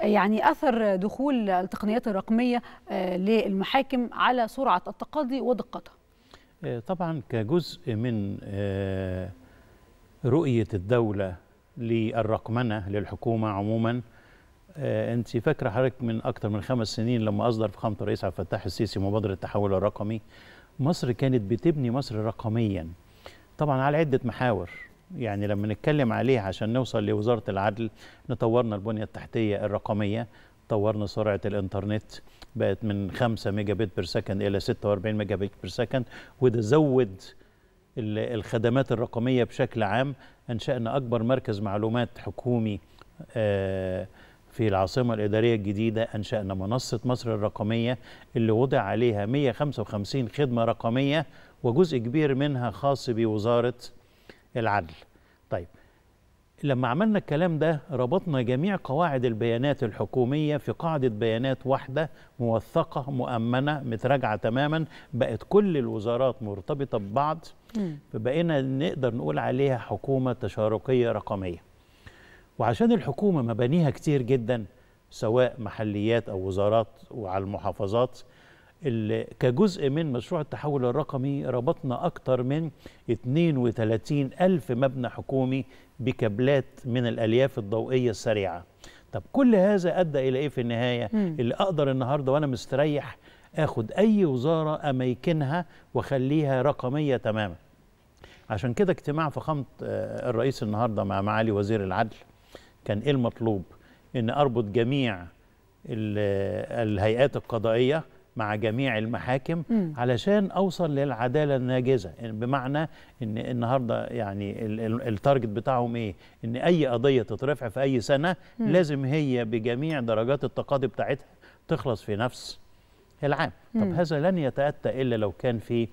يعني اثر دخول التقنيات الرقميه آه، للمحاكم على سرعه التقاضي ودقتها آه، طبعا كجزء من آه، رؤيه الدوله للرقمنه للحكومه عموما انت فاكره حضرتك من اكثر من خمس سنين لما اصدر فخامه الرئيس عبد الفتاح السيسي مبادره التحول الرقمي مصر كانت بتبني مصر رقميا طبعا على عده محاور يعني لما نتكلم عليه عشان نوصل لوزارة العدل نطورنا البنية التحتية الرقمية طورنا سرعة الإنترنت بقت من 5 ميجا بت بير سكند إلى 46 ميجا بت بير سكند وده زود الخدمات الرقمية بشكل عام أنشأنا أكبر مركز معلومات حكومي آه، في العاصمة الإدارية الجديدة أنشأنا منصة مصر الرقمية اللي وضع عليها 155 خدمة رقمية وجزء كبير منها خاص بوزارة العدل طيب لما عملنا الكلام ده ربطنا جميع قواعد البيانات الحكومية في قاعدة بيانات واحدة موثقة مؤمنة متراجعة تماما بقت كل الوزارات مرتبطة ببعض فبقينا نقدر نقول عليها حكومة تشاركية رقمية وعشان الحكومة مبانيها كتير جدا سواء محليات أو وزارات وعلى المحافظات كجزء من مشروع التحول الرقمي ربطنا أكثر من 32 ألف مبنى حكومي بكابلات من الألياف الضوئية السريعة طب كل هذا أدى إلى إيه في النهاية م. اللي أقدر النهاردة وأنا مستريح أخد أي وزارة أميكنها وخليها رقمية تماما عشان كده اجتماع فخامة آه، الرئيس النهاردة مع معالي وزير العدل كان إيه المطلوب إن أربط جميع الهيئات القضائية مع جميع المحاكم م. علشان اوصل للعداله الناجزه بمعنى ان النهارده يعني التارجت بتاعهم ايه ان اي قضيه تترفع في اي سنه م. لازم هي بجميع درجات التقاضي بتاعتها تخلص في نفس العام م. طب هذا لن يتاتى الا لو كان في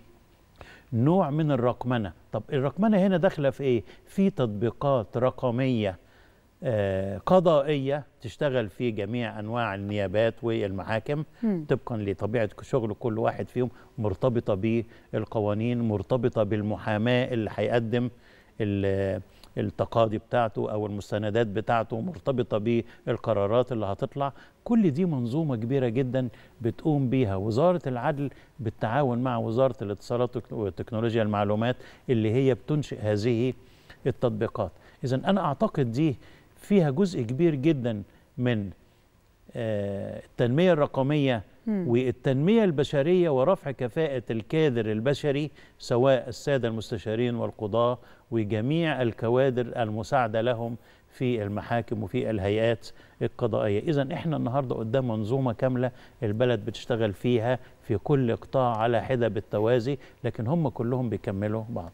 نوع من الرقمنه طب الرقمنه هنا داخله في ايه في تطبيقات رقميه آه، قضائية تشتغل في جميع أنواع النيابات والمحاكم طبقا لطبيعة شغل كل واحد فيهم مرتبطة بالقوانين مرتبطة بالمحاماة اللي هيقدم التقاضي بتاعته أو المستندات بتاعته مرتبطة بالقرارات اللي هتطلع كل دي منظومة كبيرة جدا بتقوم بيها وزارة العدل بالتعاون مع وزارة الاتصالات وتكنولوجيا المعلومات اللي هي بتنشئ هذه التطبيقات إذا أنا أعتقد دي فيها جزء كبير جدا من آه، التنمية الرقمية والتنمية البشرية ورفع كفاءة الكادر البشري سواء السادة المستشارين والقضاة وجميع الكوادر المساعدة لهم في المحاكم وفي الهيئات القضائية إذا إحنا النهاردة قدام منظومة كاملة البلد بتشتغل فيها في كل قطاع على حدة بالتوازي لكن هم كلهم بيكملوا بعض